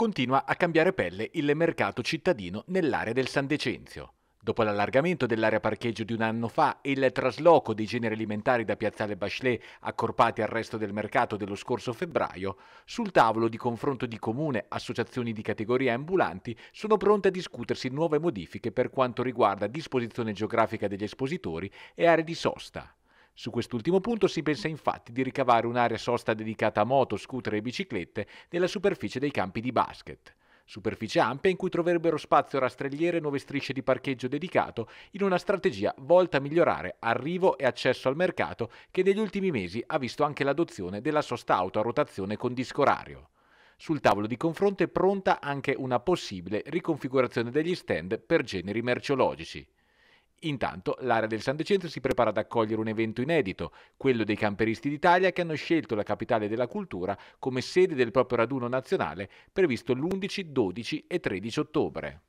continua a cambiare pelle il mercato cittadino nell'area del San Decenzio. Dopo l'allargamento dell'area parcheggio di un anno fa e il trasloco dei generi alimentari da Piazzale Bachelet accorpati al resto del mercato dello scorso febbraio, sul tavolo di confronto di comune, associazioni di categoria ambulanti sono pronte a discutersi nuove modifiche per quanto riguarda disposizione geografica degli espositori e aree di sosta. Su quest'ultimo punto si pensa infatti di ricavare un'area sosta dedicata a moto, scooter e biciclette nella superficie dei campi di basket. Superficie ampia in cui troverebbero spazio rastrelliere e nuove strisce di parcheggio dedicato in una strategia volta a migliorare arrivo e accesso al mercato che negli ultimi mesi ha visto anche l'adozione della sosta auto a rotazione con disco orario. Sul tavolo di confronto è pronta anche una possibile riconfigurazione degli stand per generi merceologici. Intanto l'area del San Sant'Ecentro si prepara ad accogliere un evento inedito, quello dei camperisti d'Italia che hanno scelto la capitale della cultura come sede del proprio raduno nazionale previsto l'11, 12 e 13 ottobre.